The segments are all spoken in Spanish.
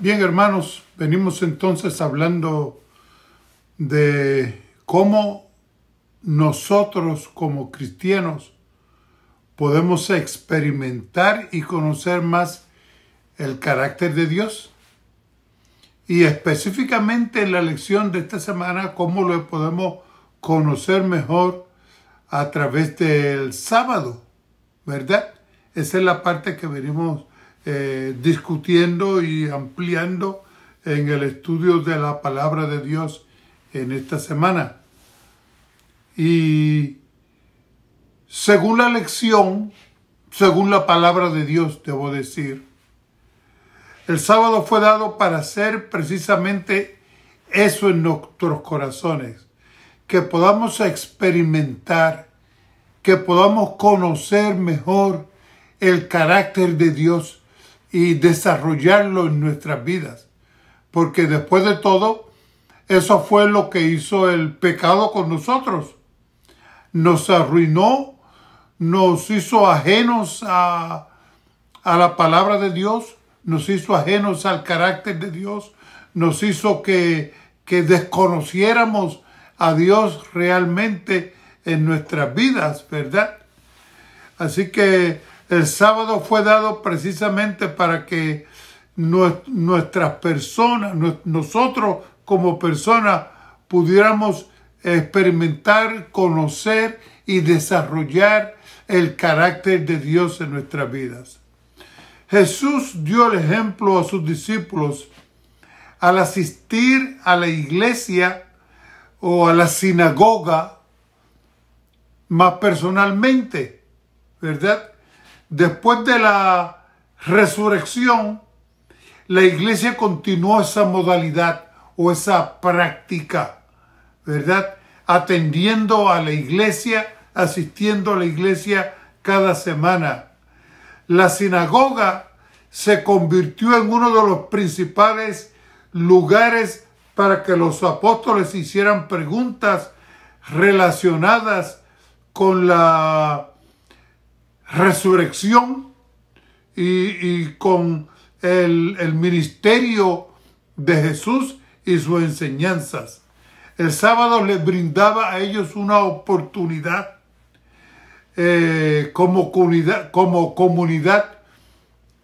Bien, hermanos, venimos entonces hablando de cómo nosotros como cristianos podemos experimentar y conocer más el carácter de Dios. Y específicamente en la lección de esta semana, cómo lo podemos conocer mejor a través del sábado, ¿verdad? Esa es la parte que venimos eh, discutiendo y ampliando en el estudio de la palabra de Dios en esta semana. Y según la lección, según la palabra de Dios, debo decir, el sábado fue dado para hacer precisamente eso en nuestros corazones, que podamos experimentar, que podamos conocer mejor el carácter de Dios y desarrollarlo en nuestras vidas. Porque después de todo, eso fue lo que hizo el pecado con nosotros. Nos arruinó, nos hizo ajenos a, la palabra de Dios, nos hizo ajenos al carácter de Dios, nos hizo que desconociéramos a Dios realmente en nuestras vidas, ¿verdad? Así que el sábado fue dado precisamente para que nuestras personas, nosotros como personas, pudiéramos experimentar, conocer y desarrollar el carácter de Dios en nuestras vidas. Jesús dio el ejemplo a sus discípulos al asistir a la iglesia o a la sinagoga más personalmente, ¿verdad? Después de la resurrección, la iglesia continuó esa modalidad o esa práctica, ¿verdad? Atendiendo a la iglesia, asistiendo a la iglesia cada semana. La sinagoga se convirtió en uno de los principales lugares para que los apóstoles hicieran preguntas relacionadas con la resurrección y, con el, ministerio de Jesús y sus enseñanzas. El sábado les brindaba a ellos una oportunidad eh, como, comunidad, como comunidad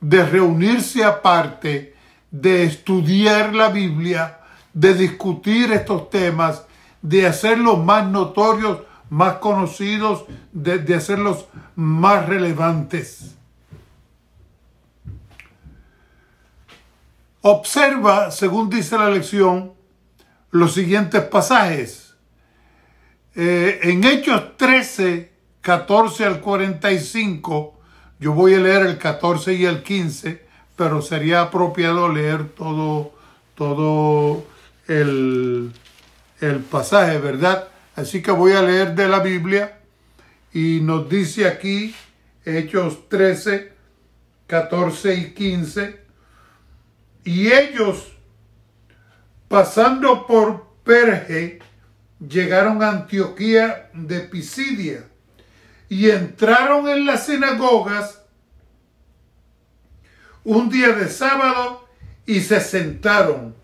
de reunirse aparte, de estudiar la Biblia, de discutir estos temas, de hacerlos más notorios más conocidos, de, hacerlos más relevantes. Observa, según dice la lección, los siguientes pasajes. Eh, en Hechos 13, 14 al 45, yo voy a leer el 14 y el 15, pero sería apropiado leer todo, todo el, el pasaje, ¿verdad? Así que voy a leer de la Biblia y nos dice aquí Hechos 13, 14 y 15. Y ellos, pasando por Perge, llegaron a Antioquía de Pisidia y entraron en las sinagogas un día de sábado y se sentaron.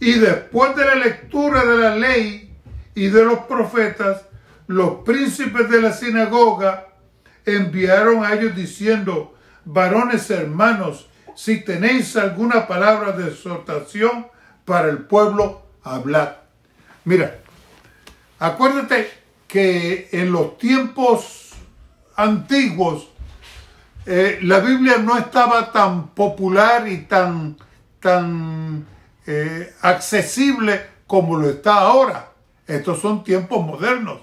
Y después de la lectura de la ley y de los profetas, los príncipes de la sinagoga enviaron a ellos diciendo, varones hermanos, si tenéis alguna palabra de exhortación para el pueblo, hablad. Mira, acuérdate que en los tiempos antiguos eh, la Biblia no estaba tan popular y tan, tan eh, accesible como lo está ahora. Estos son tiempos modernos,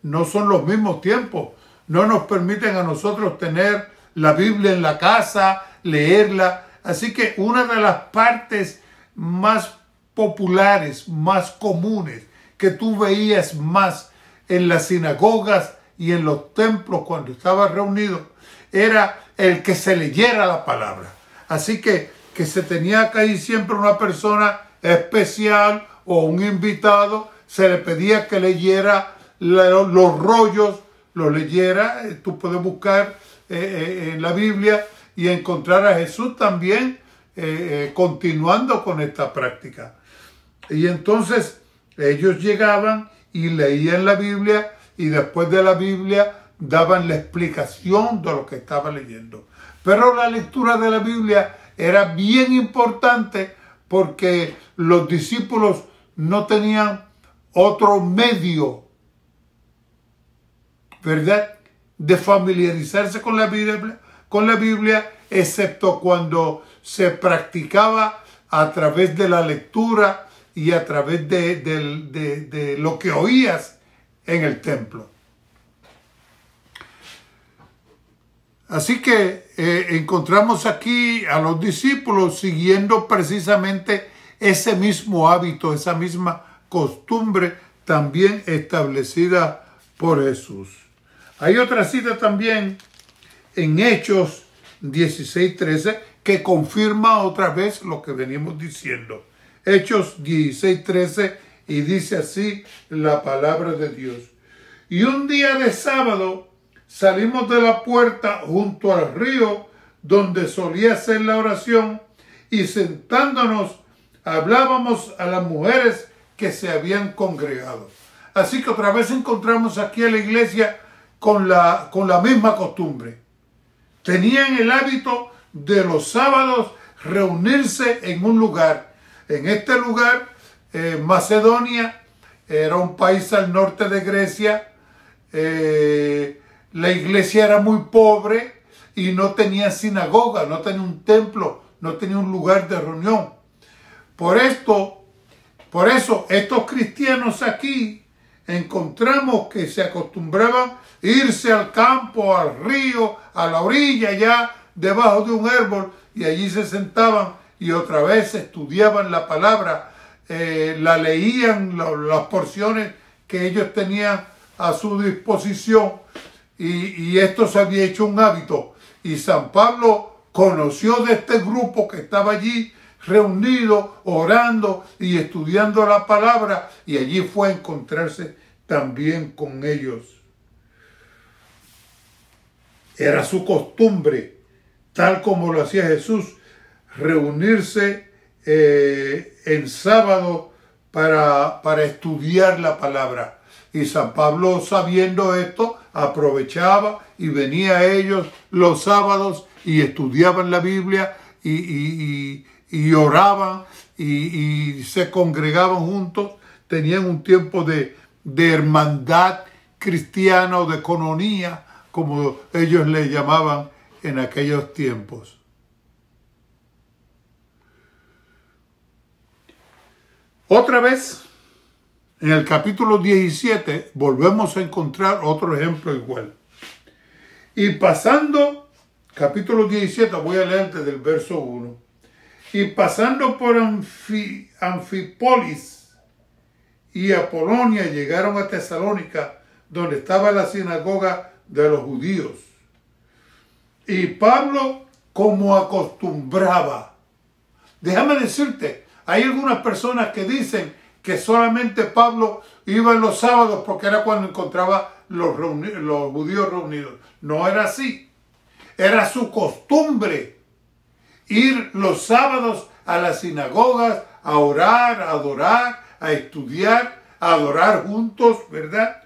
no son los mismos tiempos. No nos permiten a nosotros tener la Biblia en la casa, leerla. Así que una de las partes más populares, más comunes, que tú veías más en las sinagogas y en los templos cuando estabas reunido, era el que se leyera la palabra. Así que, que se tenía que ir siempre una persona especial o un invitado se le pedía que leyera los rollos, los leyera, eh, tú puedes buscar eh, eh, en la Biblia y encontrar a Jesús también continuando con esta práctica. Y entonces ellos llegaban y leían la Biblia y después de la Biblia daban la explicación de lo que estaba leyendo. Pero la lectura de la Biblia era bien importante porque los discípulos no tenían otro medio, ¿verdad? De familiarizarse con la Biblia, con la Biblia excepto cuando se practicaba a través de la lectura y a través de, lo que oías en el templo. Así que eh, encontramos aquí a los discípulos siguiendo precisamente ese mismo hábito, esa misma costumbre también establecida por Jesús. Hay otra cita también en Hechos 16:13 que confirma otra vez lo que venimos diciendo. Hechos 16:13 y dice así la palabra de Dios. Y un día de sábado salimos de la puerta junto al río donde solía hacer la oración y sentándonos hablábamos a las mujeres que se habían congregado. Así que otra vez encontramos aquí a la iglesia con la, con la misma costumbre. Tenían el hábito de los sábados reunirse en un lugar. En este lugar, eh, Macedonia era un país al norte de Grecia. Eh, la iglesia era muy pobre y no tenía sinagoga, no tenía un templo, no tenía un lugar de reunión. Por esto por eso estos cristianos aquí encontramos que se acostumbraban irse al campo, al río, a la orilla ya debajo de un árbol y allí se sentaban y otra vez estudiaban la palabra, eh, la leían las porciones que ellos tenían a su disposición y esto se había hecho un hábito. Y San Pablo conoció de este grupo que estaba allí reunido, orando y estudiando la palabra, y allí fue a encontrarse también con ellos. Era su costumbre, tal como lo hacía Jesús, reunirse eh, en sábado para, para estudiar la palabra. Y San Pablo, sabiendo esto, aprovechaba y venía a ellos los sábados y estudiaban la Biblia y, y oraban y, se congregaban juntos, tenían un tiempo de, hermandad cristiana o de economía, como ellos le llamaban en aquellos tiempos. Otra vez, en el capítulo 17, volvemos a encontrar otro ejemplo igual. Y pasando, capítulo 17, voy a leer antes del verso 1 y pasando por Anfi, Anfipolis y Apolonia llegaron a Tesalónica, donde estaba la sinagoga de los judíos. Y Pablo, como acostumbraba, déjame decirte, hay algunas personas que dicen que solamente Pablo iba en los sábados porque era cuando encontraba los judíos reunidos. No era así. Era su costumbre ir los sábados a las sinagogas a orar, a adorar, a estudiar, a adorar juntos, ¿verdad?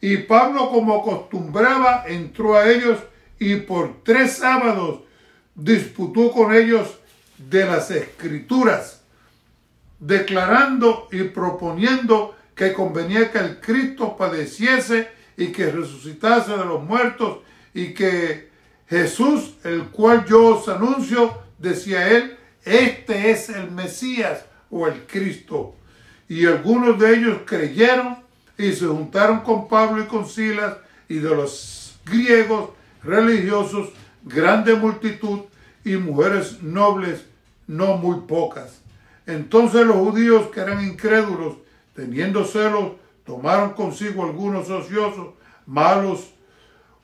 Y Pablo, como acostumbraba, entró a ellos y por tres sábados disputó con ellos de las escrituras, declarando y proponiendo que convenía que el Cristo padeciese y que resucitase de los muertos y que Jesús, el cual yo os anuncio, decía él, este es el Mesías o el Cristo. Y algunos de ellos creyeron y se juntaron con Pablo y con Silas y de los griegos religiosos, grande multitud y mujeres nobles, no muy pocas. Entonces los judíos que eran incrédulos, teniendo celos, tomaron consigo algunos ociosos, malos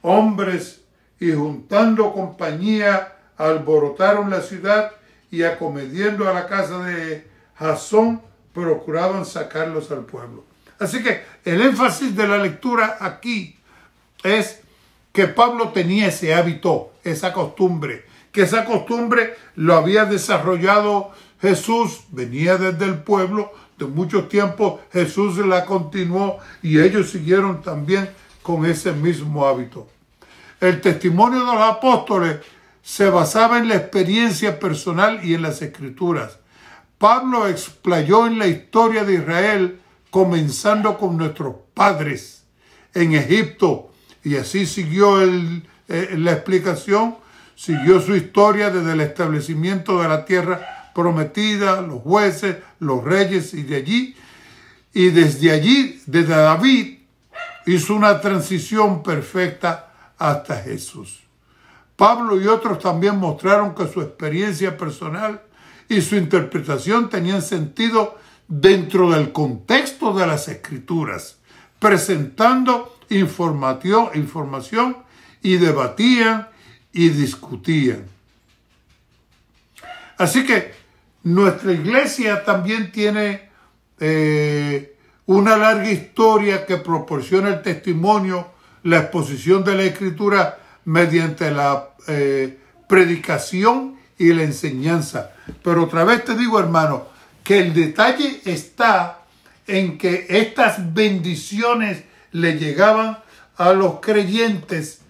hombres y juntando compañía alborotaron la ciudad y acomediendo a la casa de Jasón procuraban sacarlos al pueblo. Así que el énfasis de la lectura aquí es que Pablo tenía ese hábito, esa costumbre, que esa costumbre lo había desarrollado Jesús, venía desde el pueblo, de mucho tiempo. Jesús la continuó y ellos siguieron también con ese mismo hábito. El testimonio de los apóstoles se basaba en la experiencia personal y en las escrituras. Pablo explayó en la historia de Israel, comenzando con nuestros padres en Egipto, y así siguió eh, la explicación, siguió su historia desde el establecimiento de la tierra prometida, los jueces, los reyes, y de allí, y desde allí, desde David, hizo una transición perfecta hasta Jesús. Pablo y otros también mostraron que su experiencia personal y su interpretación tenían sentido dentro del contexto de las escrituras, presentando información y debatían y discutían. Así que nuestra iglesia también tiene eh, una larga historia que proporciona el testimonio la exposición de la escritura mediante la eh, predicación y la enseñanza. Pero otra vez te digo, hermano, que el detalle está en que estas bendiciones le llegaban a los creyentes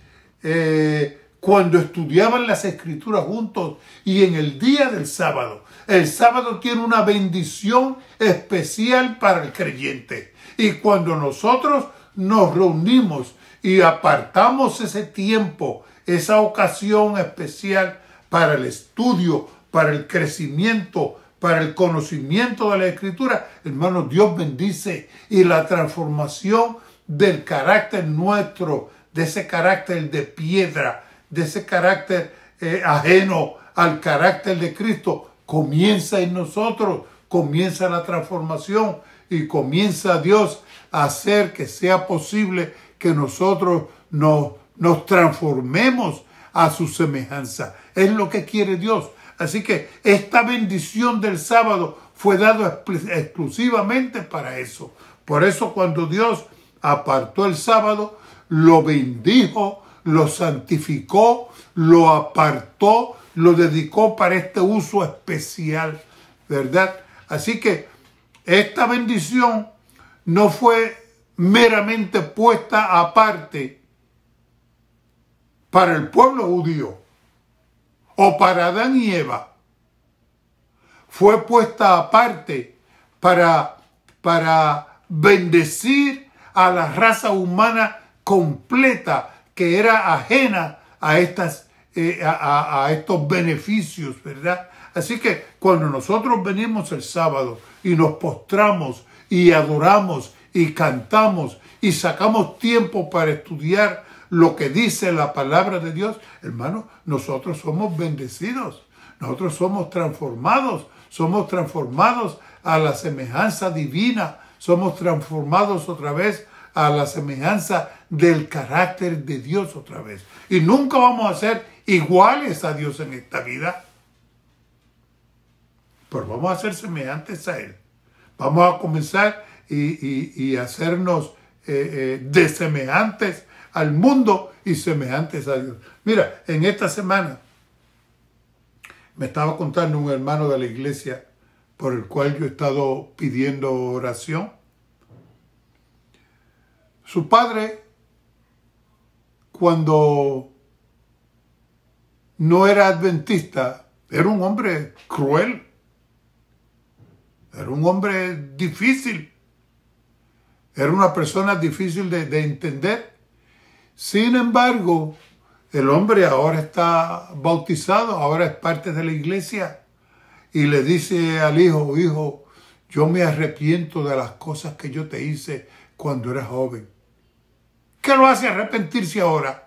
eh, cuando estudiaban las escrituras juntos y en el día del sábado. El sábado tiene una bendición especial para el creyente. Y cuando nosotros nos reunimos y apartamos ese tiempo, esa ocasión especial para el estudio, para el crecimiento, para el conocimiento de la escritura, hermano, Dios bendice y la transformación del carácter nuestro, de ese carácter de piedra, de ese carácter eh, ajeno al carácter de Cristo, comienza en nosotros, comienza la transformación y comienza Dios hacer que sea posible que nosotros nos, nos transformemos a su semejanza. Es lo que quiere Dios. Así que esta bendición del sábado fue dada exclusivamente para eso. Por eso cuando Dios apartó el sábado, lo bendijo, lo santificó, lo apartó, lo dedicó para este uso especial, ¿verdad? Así que esta bendición no fue meramente puesta aparte para el pueblo judío o para Adán y Eva. Fue puesta aparte para, para bendecir a la raza humana completa que era ajena a, estas, eh, a, a estos beneficios, ¿verdad? Así que cuando nosotros venimos el sábado y nos postramos y adoramos y cantamos y sacamos tiempo para estudiar lo que dice la palabra de Dios, hermano, nosotros somos bendecidos, nosotros somos transformados, somos transformados a la semejanza divina, somos transformados otra vez a la semejanza del carácter de Dios otra vez. Y nunca vamos a ser iguales a Dios en esta vida, pero pues vamos a ser semejantes a Él. Vamos a comenzar y, y, hacernos desemejantes eh, eh, de semejantes al mundo y semejantes a Dios. Mira, en esta semana me estaba contando un hermano de la iglesia por el cual yo he estado pidiendo oración. Su padre, cuando no era adventista, era un hombre cruel, era un hombre difícil. Era una persona difícil de, entender. Sin embargo, el hombre ahora está bautizado, ahora es parte de la iglesia y le dice al hijo, hijo, yo me arrepiento de las cosas que yo te hice cuando eras joven. ¿Qué lo hace arrepentirse ahora?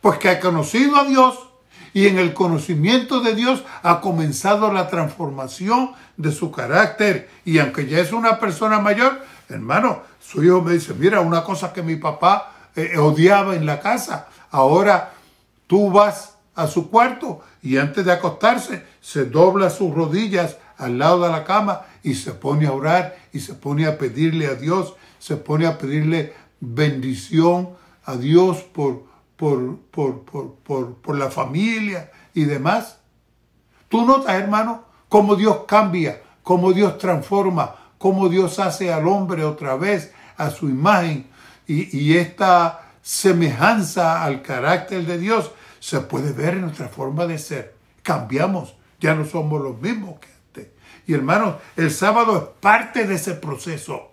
Pues que ha conocido a Dios y en el conocimiento de Dios ha comenzado la transformación de su carácter. Y aunque ya es una persona mayor, hermano, su hijo me dice, mira, una cosa que mi papá eh, odiaba en la casa, ahora tú vas a su cuarto y antes de acostarse se dobla sus rodillas al lado de la cama y se pone a orar y se pone a pedirle a Dios, se pone a pedirle bendición a Dios por por, por, la familia y demás. Tú notas, hermano, cómo Dios cambia, cómo Dios transforma, cómo Dios hace al hombre otra vez a su imagen. Y, y esta semejanza al carácter de Dios se puede ver en nuestra forma de ser. Cambiamos, ya no somos los mismos que antes. Y hermanos, el sábado es parte de ese proceso.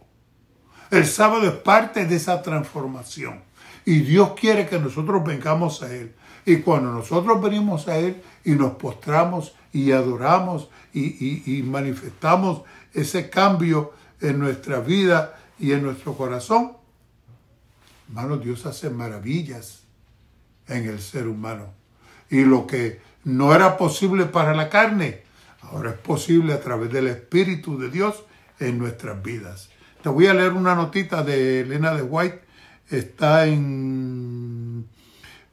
El sábado es parte de esa transformación. Y Dios quiere que nosotros vengamos a Él. Y cuando nosotros venimos a Él y nos postramos y adoramos y, manifestamos ese cambio en nuestra vida y en nuestro corazón, hermano, Dios hace maravillas en el ser humano. Y lo que no era posible para la carne, ahora es posible a través del Espíritu de Dios en nuestras vidas. Te voy a leer una notita de Elena de White está en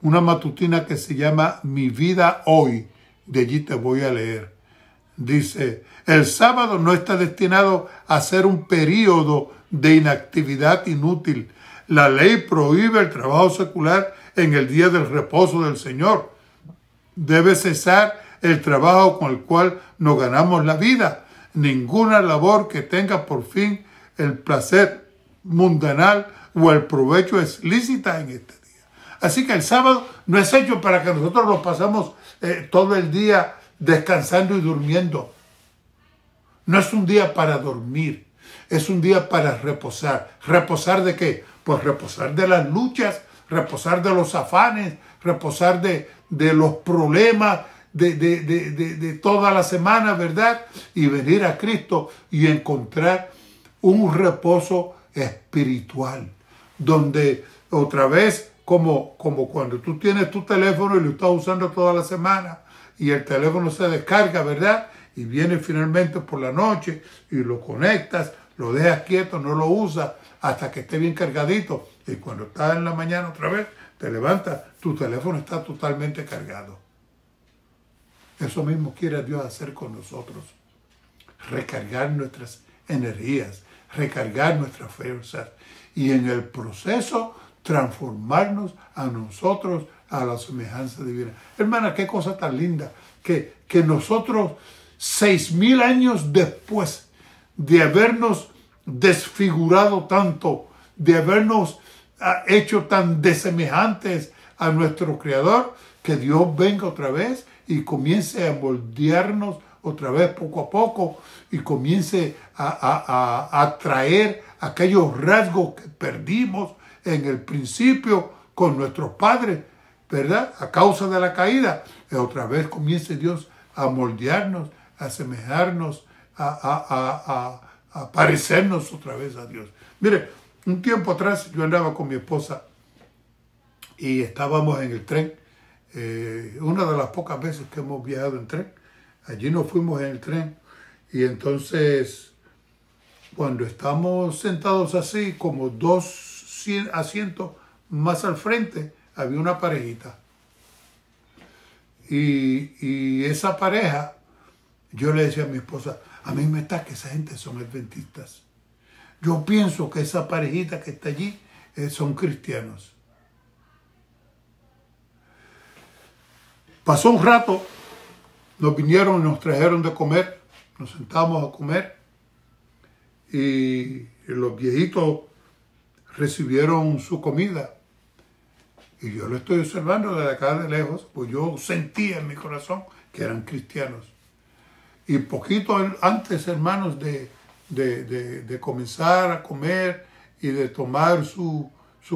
una matutina que se llama Mi vida hoy. De allí te voy a leer. Dice, el sábado no está destinado a ser un periodo de inactividad inútil. La ley prohíbe el trabajo secular en el día del reposo del Señor. Debe cesar el trabajo con el cual nos ganamos la vida. Ninguna labor que tenga por fin el placer mundanal o el provecho es lícita en este día. Así que el sábado no es hecho para que nosotros lo pasamos eh, todo el día descansando y durmiendo. No es un día para dormir, es un día para reposar. ¿Reposar de qué? Pues reposar de las luchas, reposar de los afanes, reposar de, los problemas, de, de, toda la semana, ¿verdad? Y venir a Cristo y encontrar un reposo espiritual donde otra vez, como, como cuando tú tienes tu teléfono y lo estás usando toda la semana y el teléfono se descarga, ¿verdad? Y viene finalmente por la noche y lo conectas, lo dejas quieto, no lo usas hasta que esté bien cargadito. Y cuando estás en la mañana otra vez, te levantas, tu teléfono está totalmente cargado. Eso mismo quiere Dios hacer con nosotros. Recargar nuestras energías, recargar nuestras fuerzas y en el proceso transformarnos a nosotros a la semejanza divina. Hermana, qué cosa tan linda que, que nosotros seis mil años después de habernos desfigurado tanto, de habernos ah, hecho tan desemejantes a nuestro Creador, que Dios venga otra vez y comience a moldearnos otra vez poco a poco y comience a, a, traer aquellos rasgos que perdimos en el principio con nuestros padres, ¿verdad? A causa de la caída. Y otra vez comience Dios a moldearnos, a asemejarnos, a, a parecernos otra vez a Dios. Mire, un tiempo atrás yo andaba con mi esposa y estábamos en el tren. Eh, una de las pocas veces que hemos viajado en tren. Allí nos fuimos en el tren y entonces cuando estamos sentados así, como dos asientos más al frente, había una parejita. Y, esa pareja, yo le decía a mi esposa, a mí me está que esa gente son adventistas. Yo pienso que esa parejita que está allí eh, son cristianos. Pasó un rato nos vinieron, nos trajeron de comer, nos sentamos a comer y los viejitos recibieron su comida. Y yo lo estoy observando desde acá de lejos, pues yo sentía en mi corazón que eran cristianos. Y poquito antes, hermanos, de, comenzar a comer y de tomar su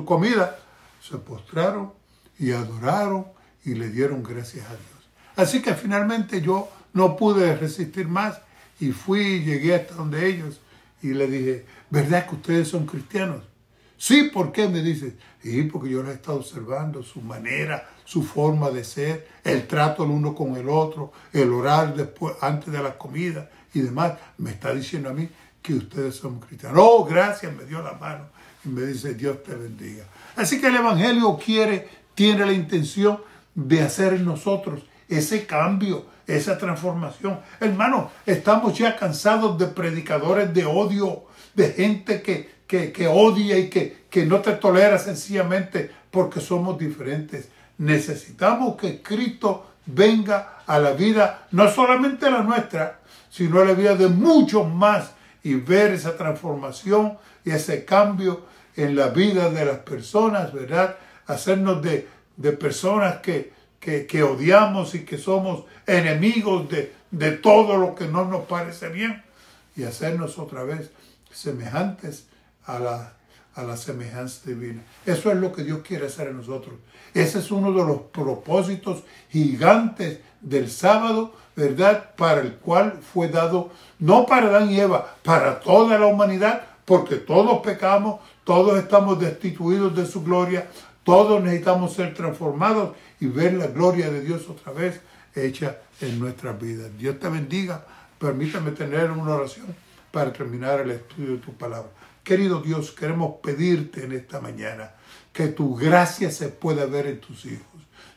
comida, se postraron y adoraron y le dieron gracias a Dios. Así que finalmente yo no pude resistir más y fui, llegué hasta donde ellos y le dije, ¿verdad que ustedes son cristianos? Sí, ¿por qué? Me dice, Y porque yo los he estado observando, su manera, su forma de ser, el trato el uno con el otro, el orar antes de la comida y demás. Me está diciendo a mí que ustedes son cristianos. Oh, gracias, me dio la mano y me dice, Dios te bendiga. Así que el Evangelio quiere, tiene la intención de hacer en nosotros ese cambio, esa transformación. Hermano, estamos ya cansados de predicadores de odio, de gente que, odia y que, no te tolera sencillamente porque somos diferentes. Necesitamos que Cristo venga a la vida, no solamente la nuestra, sino a la vida de muchos más y ver esa transformación y ese cambio en la vida de las personas, ¿verdad? Hacernos de, de personas que, que, odiamos y que somos enemigos de, todo lo que no nos parece bien y hacernos otra vez semejantes a la, a la semejanza divina. Eso es lo que Dios quiere hacer en nosotros. Ese es uno de los propósitos gigantes del sábado, ¿verdad? Para el cual fue dado, no para Adán y Eva, para toda la humanidad, porque todos pecamos, todos estamos destituidos de su gloria, todos necesitamos ser transformados y ver la gloria de Dios otra vez hecha en nuestras vidas. Dios te bendiga. Permítame tener una oración para terminar el estudio de tu palabra. Querido Dios, queremos pedirte en esta mañana que tu gracia se pueda ver en tus hijos,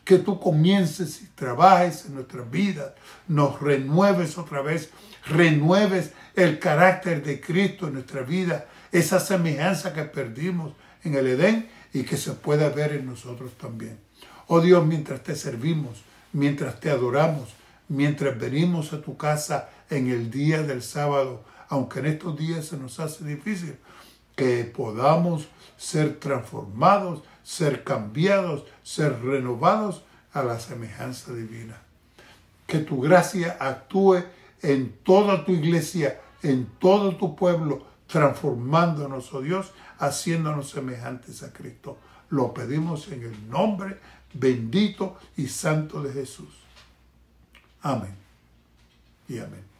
que tú comiences y trabajes en nuestras vidas, nos renueves otra vez, renueves el carácter de Cristo en nuestra vida, esa semejanza que perdimos en el Edén y que se pueda ver en nosotros también. Oh Dios, mientras te servimos, mientras te adoramos, mientras venimos a tu casa en el día del sábado, aunque en estos días se nos hace difícil, que podamos ser transformados, ser cambiados, ser renovados a la semejanza divina. Que tu gracia actúe en toda tu iglesia, en todo tu pueblo, transformándonos, oh Dios, haciéndonos semejantes a Cristo. Lo pedimos en el nombre bendito y santo de Jesús. Amén y amén.